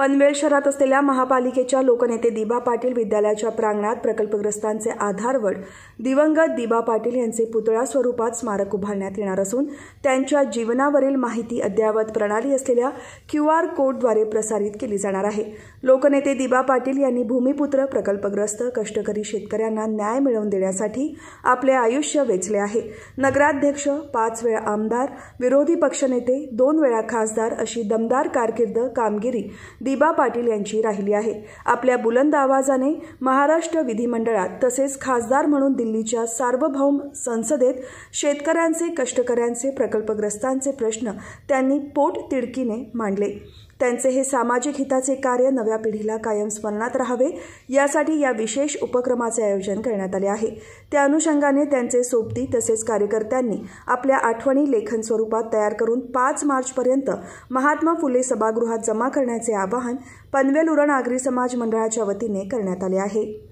पनवेल शहरात असलेल्या महापालिकेच्या लोकनेते दिबा पाटील विद्यालयाच्या प्रांगणात प्रकल्पग्रस्तांचे आधारवड दिवंगत दिबा पाटील यांचे पुतळा स्वरूपात स्मारक उभारण्यात येणार असून त्यांच्या जीवनावरील माहिती अद्ययावत प्रणाली असलेल्या क्यू आर कोडद्वारे प्रसारित केली जाणार आहे लोकनेते दिबा पाटील यांनी भूमिपुत्र प्रकल्पग्रस्त कष्टकरी शेतकऱ्यांना न्याय मिळवून देण्यासाठी आपले आयुष्य वेचले आहे नगराध्यक्ष पाच वेळा आमदार विरोधी पक्षनेते दोन वेळा खासदार अशी दमदार कारकीर्द कामगिरी दिबा पाटील यांची राहिली आहे आपल्या बुलंद आवाजाने महाराष्ट्र विधिमंडळात तसेच खासदार म्हणून दिल्लीच्या सार्वभौम संसदेत शेतकऱ्यांचे कष्टकऱ्यांचे प्रकल्पग्रस्तांचे प्रश्न त्यांनी पोटतिडकीने मांडले त्यांचे हे सामाजिक हिताचे कार्य नव्या पिढीला कायम स्मरणात राहावे यासाठी या विशेष उपक्रमाचे आयोजन करण्यात आले आहे त्या अनुषंगाने त्यांचे सोबती तसेच कार्यकर्त्यांनी आपल्या आठवणी लेखन स्वरूपात तयार करून पाच मार्चपर्यंत महात्मा फुले सभागृहात जमा करण्याचे आवाहन पनवेल उरण आगरी समाज मंडळाच्या वतीने करण्यात आले आहे